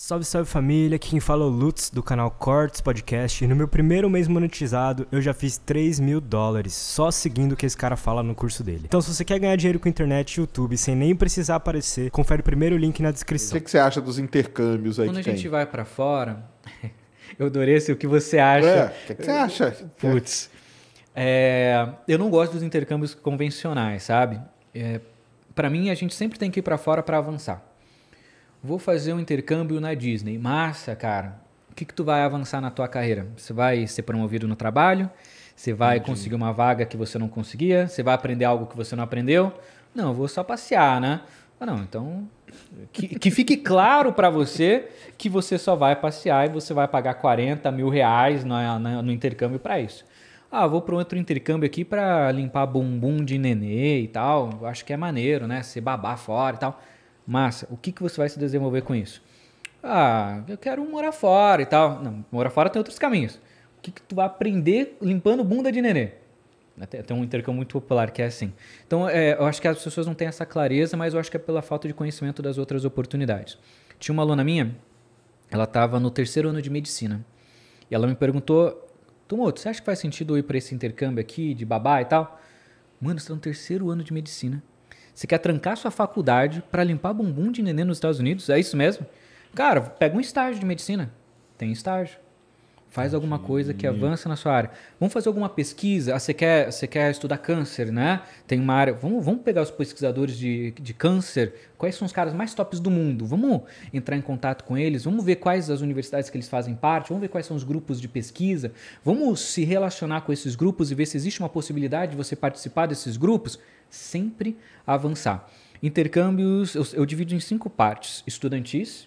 Salve, salve família, aqui quem fala é o Lutz do canal Cortes Podcast e no meu primeiro mês monetizado eu já fiz 3 mil dólares só seguindo o que esse cara fala no curso dele. Então se você quer ganhar dinheiro com internet e YouTube sem nem precisar aparecer, confere o primeiro link na descrição. O que, você acha dos intercâmbios aí Quando a gente tem? vai para fora, eu adorei esse, o que você acha. É, o que, que, você acha? Putz, é, eu não gosto dos intercâmbios convencionais, sabe? É, para mim a gente sempre tem que ir para fora para avançar. Vou fazer um intercâmbio na Disney. Massa, cara. O que, que tu vai avançar na tua carreira? Você vai ser promovido no trabalho? Você vai Entendi. conseguir uma vaga que você não conseguia? Você vai aprender algo que você não aprendeu? Não, eu vou só passear, né? Ah, não, então que, que fique claro para você que você só vai passear e você vai pagar 40 mil reais no, no intercâmbio para isso. Ah, vou para outro intercâmbio aqui para limpar bumbum de nenê e tal. Acho que é maneiro, né? Ser babá fora e tal. Massa, o que, que você vai se desenvolver com isso? Ah, eu quero morar fora e tal. Não, morar fora tem outros caminhos. O que, que tu vai aprender limpando bunda de nenê? Tem um intercâmbio muito popular que é assim. Então, é, eu acho que as pessoas não têm essa clareza, mas eu acho que é pela falta de conhecimento das outras oportunidades. Tinha uma aluna minha, ela estava no terceiro ano de medicina. E ela me perguntou: Tomoto, você acha que faz sentido eu ir para esse intercâmbio aqui de babá e tal? Mano, você está no terceiro ano de medicina. Você quer trancar sua faculdade para limpar bumbum de neném nos Estados Unidos? É isso mesmo? Cara, pega um estágio de medicina. Tem estágio. Faz alguma uhum. coisa que avança na sua área. Vamos fazer alguma pesquisa. Ah, você, quer, você quer estudar câncer, né? Tem uma área. Vamos, vamos pegar os pesquisadores de, de câncer. Quais são os caras mais tops do mundo? Vamos entrar em contato com eles. Vamos ver quais as universidades que eles fazem parte. Vamos ver quais são os grupos de pesquisa. Vamos se relacionar com esses grupos e ver se existe uma possibilidade de você participar desses grupos. Sempre avançar. Intercâmbios, eu, eu divido em cinco partes: estudantis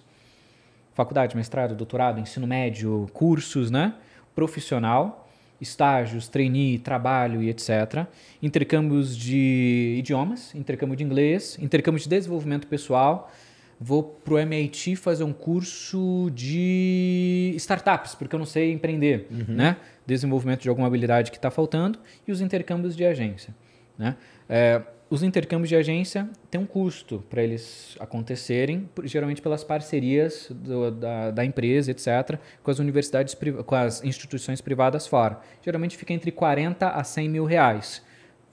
faculdade, mestrado, doutorado, ensino médio, cursos, né? Profissional, estágios, trainee, trabalho e etc. Intercâmbios de idiomas, intercâmbio de inglês, intercâmbio de desenvolvimento pessoal. Vou pro MIT fazer um curso de startups, porque eu não sei empreender, uhum. né? Desenvolvimento de alguma habilidade que está faltando e os intercâmbios de agência, né? É, os intercâmbios de agência têm um custo para eles acontecerem, geralmente pelas parcerias do, da, da, empresa, etc., com as universidades, com as instituições privadas fora. Geralmente fica entre 40 a 100 mil reais.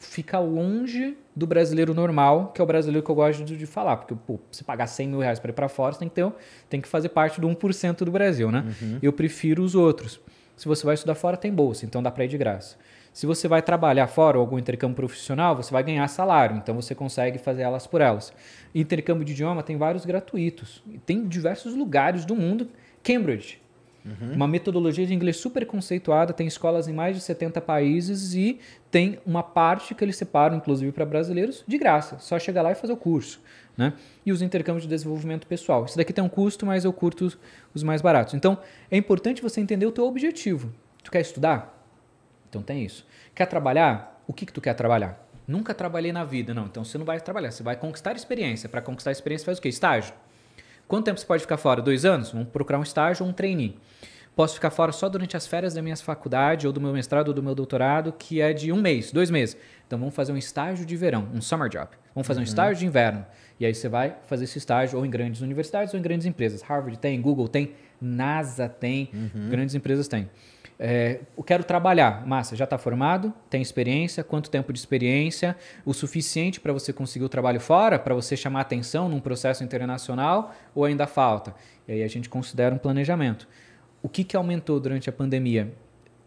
Fica longe do brasileiro normal, que é o brasileiro que eu gosto de, de falar, porque pô, se pagar 100 mil reais para ir para fora, você tem que, ter, tem que fazer parte do 1% do Brasil, né? Uhum. Eu prefiro os outros. Se você vai estudar fora, tem bolsa, então dá para ir de graça. Se você vai trabalhar fora ou algum intercâmbio profissional, você vai ganhar salário, então você consegue fazer elas por elas. Intercâmbio de idioma tem vários gratuitos. Tem diversos lugares do mundo. Cambridge, Uhum. Uma metodologia de inglês super conceituada, tem escolas em mais de 70 países e tem uma parte que eles separam, inclusive para brasileiros, de graça. Só chegar lá e fazer o curso. Né? E os intercâmbios de desenvolvimento pessoal. Isso daqui tem um custo, mas eu curto os, os mais baratos. Então, é importante você entender o teu objetivo. Tu quer estudar? Então tem isso. Quer trabalhar? O que, que tu quer trabalhar? Nunca trabalhei na vida, não. Então você não vai trabalhar, você vai conquistar experiência. Para conquistar experiência, faz o quê? Estágio. Quanto tempo você pode ficar fora? Dois anos? Vamos procurar um estágio ou um trainee. Posso ficar fora só durante as férias da minha faculdade, ou do meu mestrado, ou do meu doutorado, que é de um mês, dois meses. Então vamos fazer um estágio de verão, um summer job. Vamos fazer uhum. um estágio de inverno. E aí você vai fazer esse estágio ou em grandes universidades ou em grandes empresas. Harvard tem, Google tem, NASA tem, uhum. grandes empresas têm. É, eu quero trabalhar. Massa, já está formado? Tem experiência? Quanto tempo de experiência? O suficiente para você conseguir o trabalho fora? Para você chamar atenção num processo internacional? Ou ainda falta? E aí a gente considera um planejamento. O que, que aumentou durante a pandemia?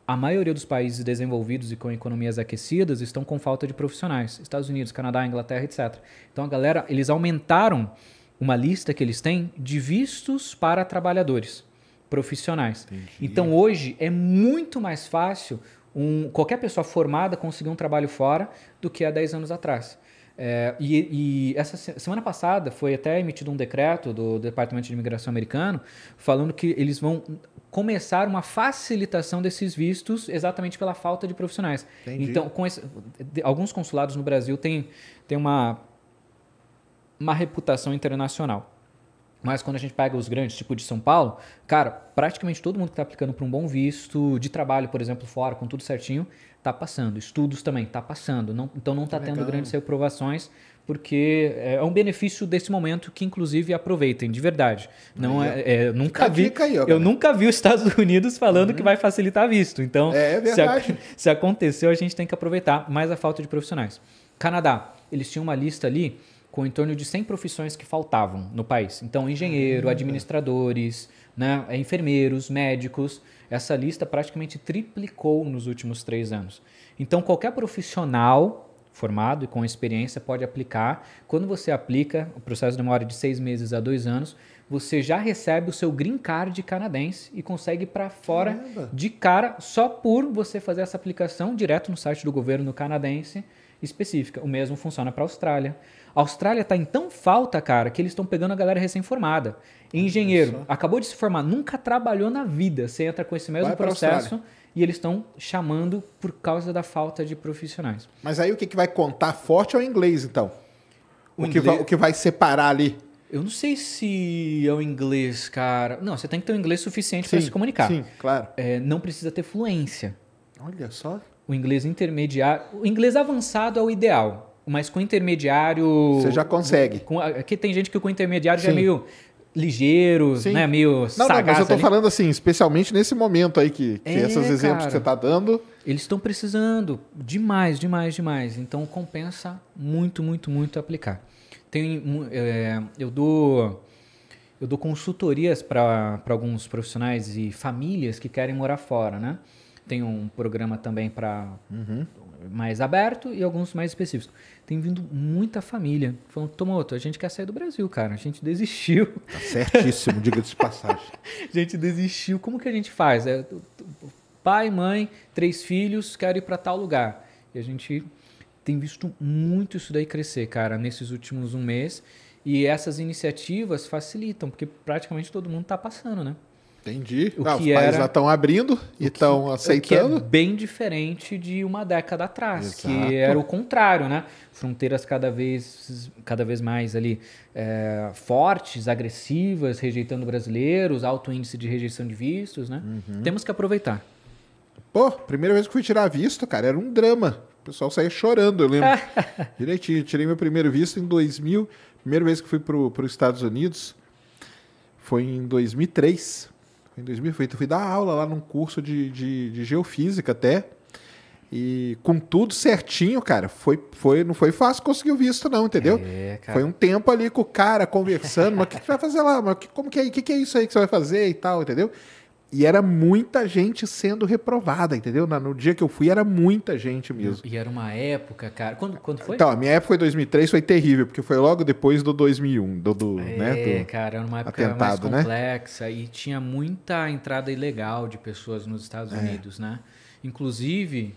A maioria dos países desenvolvidos e com economias aquecidas estão com falta de profissionais. Estados Unidos, Canadá, Inglaterra, etc. Então a galera, eles aumentaram uma lista que eles têm de vistos para trabalhadores profissionais. Entendi. Então hoje é muito mais fácil um, qualquer pessoa formada conseguir um trabalho fora do que há 10 anos atrás. É, e, e, essa semana passada foi até emitido um decreto do Departamento de Imigração americano falando que eles vão começar uma facilitação desses vistos exatamente pela falta de profissionais. Entendi. Então, esse, alguns consulados no Brasil têm, têm uma, uma reputação internacional. Mas quando a gente pega os grandes, tipo de São Paulo, cara, praticamente todo mundo que está aplicando para um bom visto de trabalho, por exemplo, fora, com tudo certinho, está passando. Estudos também, está passando. Não, então não está tá tendo legal. grandes reprovações, porque é, é um benefício desse momento que, inclusive, aproveitem, de verdade. Não é, é nunca vi, aí, ó, eu nunca vi os Estados Unidos falando uhum. que vai facilitar visto. Então, é, é se, a, se aconteceu, a gente tem que aproveitar, mas a falta de profissionais. Canadá, eles tinham uma lista ali com em torno de 100 profissões que faltavam no país. Então, engenheiro, administradores, né, é, enfermeiros, médicos, essa lista praticamente triplicou nos últimos três anos. Então, qualquer profissional formado e com experiência pode aplicar. Quando você aplica, o processo demora de seis meses a dois anos, você já recebe o seu green card canadense e consegue para fora Caramba. de cara só por você fazer essa aplicação direto no site do governo canadense específica. O mesmo funciona para a Austrália. A Austrália tá em tão falta, cara, que eles estão pegando a galera recém-formada. Engenheiro, Nossa. acabou de se formar, nunca trabalhou na vida. Você entra com esse mesmo Vai processo e eles estão chamando por causa da falta de profissionais. Mas aí o que, que vai contar forte é o inglês, então. O, o inglês... Que vai, o que vai separar ali. Eu não sei se é o inglês, cara. Não, você tem que ter o um inglês suficiente para se comunicar. Sim, claro. É, não precisa ter fluência. Olha só. O inglês intermediário. O inglês avançado é o ideal. Mas com intermediário. Você já consegue. Com, aqui tem gente que com intermediário Sim. já é meio ligeiro, Sim. né? Meio não, não, mas eu tô ali. falando assim, especialmente nesse momento aí que, que é, esses exemplos cara, que você tá dando. Eles estão precisando demais, demais, demais. Então compensa muito, muito, muito aplicar. Tem, é, eu dou eu dou consultorias para alguns profissionais e famílias que querem morar fora, né? Tem um programa também para uhum mais aberto e alguns mais específicos. Tem vindo muita família falando, Tomoto, a gente quer sair do Brasil, cara. A gente desistiu. Tá certíssimo, diga de passagem. a gente desistiu. Como que a gente faz? É, pai, mãe, três filhos, quero ir para tal lugar. E a gente tem visto muito isso daí crescer, cara, nesses últimos um mês. E essas iniciativas facilitam, porque praticamente todo mundo está passando, né? Entendi. O ah, que os era, países já estão abrindo e estão é aceitando. O que é bem diferente de uma década atrás, Exato. que era o contrário, né? Fronteiras cada vez, cada vez mais ali é, fortes, agressivas, rejeitando brasileiros, alto índice de rejeição de vistos, né? Uhum. Temos que aproveitar. Pô, primeira vez que fui tirar visto, cara, era um drama. O pessoal saía chorando, eu lembro. Direitinho, tirei meu primeiro visto em 2000. Primeira vez que fui para os Estados Unidos foi em 2003 foi em 2008. Eu fui dar aula lá num curso de, de, de geofísica até. E com tudo certinho, cara, foi, foi, não foi fácil conseguir o visto, não, entendeu? É, foi um tempo ali com o cara conversando, mas o que, você vai fazer lá? Mas que, como que é, que, que é isso aí que você vai fazer e tal, entendeu? E era muita gente sendo reprovada, entendeu? No dia que eu fui, era muita gente mesmo. E era uma época, cara. Quando, quando foi? Então, a minha época foi 2003, foi terrível, porque foi logo depois do 2001, do, do é, né? é cara, era uma época atentado, mais né? complexa né? e tinha muita entrada ilegal de pessoas nos Estados é. Unidos, é. né? Inclusive,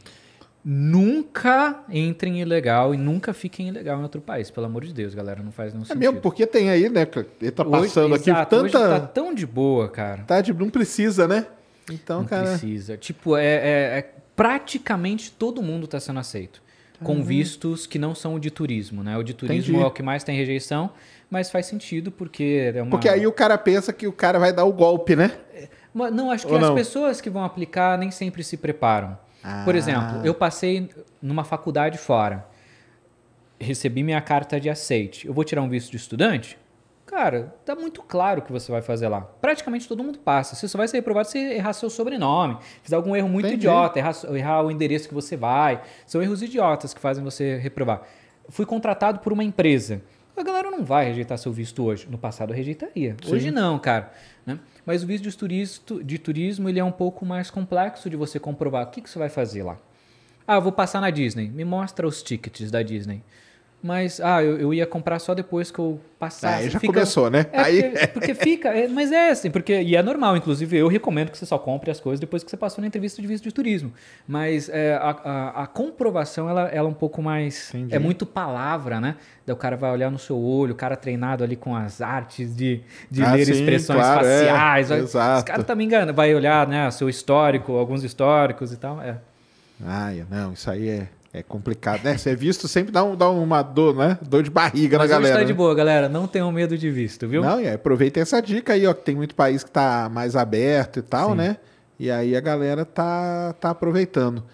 nunca entrem ilegal e nunca fiquem ilegal em outro país, pelo amor de Deus, galera, não faz nenhum sentido. É mesmo, porque tem aí, né, ele tá passando hoje, aqui exato, tanta... Hoje tá tão de boa, cara. Tá de... não precisa, né? Então, não cara... Não precisa. Tipo, é, é, é, praticamente todo mundo tá sendo aceito. com vistos que não são o de turismo, né? O de turismo Entendi. é o que mais tem rejeição, mas faz sentido porque é uma... Porque aí o cara pensa que o cara vai dar o golpe, né? É, não, acho que Ou as não? pessoas que vão aplicar nem sempre se preparam. Por ah. exemplo, eu passei numa faculdade fora, recebi minha carta de aceite. Eu vou tirar um visto de estudante? Cara, tá muito claro o que você vai fazer lá. Praticamente todo mundo passa. Você só vai ser reprovado se errar seu sobrenome, fizer algum erro muito Entendi. idiota, errar, errar o endereço que você vai. São erros idiotas que fazem você reprovar. Fui contratado por uma empresa a galera não vai rejeitar seu visto hoje. No passado rejeitaria. Sim. Hoje não, cara. Né? Mas o visto de turismo, de turismo ele é um pouco mais complexo de você comprovar. O que, que você vai fazer lá? Ah, vou passar na Disney. Me mostra os tickets da Disney mas ah, eu, eu, ia comprar só depois que eu passasse. Aí é, já fica, começou, né? É aí porque, é. porque fica, é, mas é assim, porque e é normal, inclusive eu recomendo que você só compre as coisas depois que você passou na entrevista de visto de turismo. Mas é, a, a, a, comprovação ela, ela é um pouco mais Entendi. é muito palavra, né? Daí o cara vai olhar no seu olho, o cara treinado ali com as artes de, de ah, ler sim, expressões claro, é, faciais, é, exato. os caras também tá enganam, vai olhar, né, seu histórico, alguns históricos e tal, é. Ah, não, isso aí é é complicado, né? Ser visto sempre dá, um, dá uma dor, né? Dor de barriga Mas na tá galera. Mas tá de né? boa, galera. Não tenham medo de visto, viu? Não, e aproveita aproveitem essa dica aí, ó. Que tem muito país que tá mais aberto e tal, Sim. né? E aí a galera tá, tá aproveitando.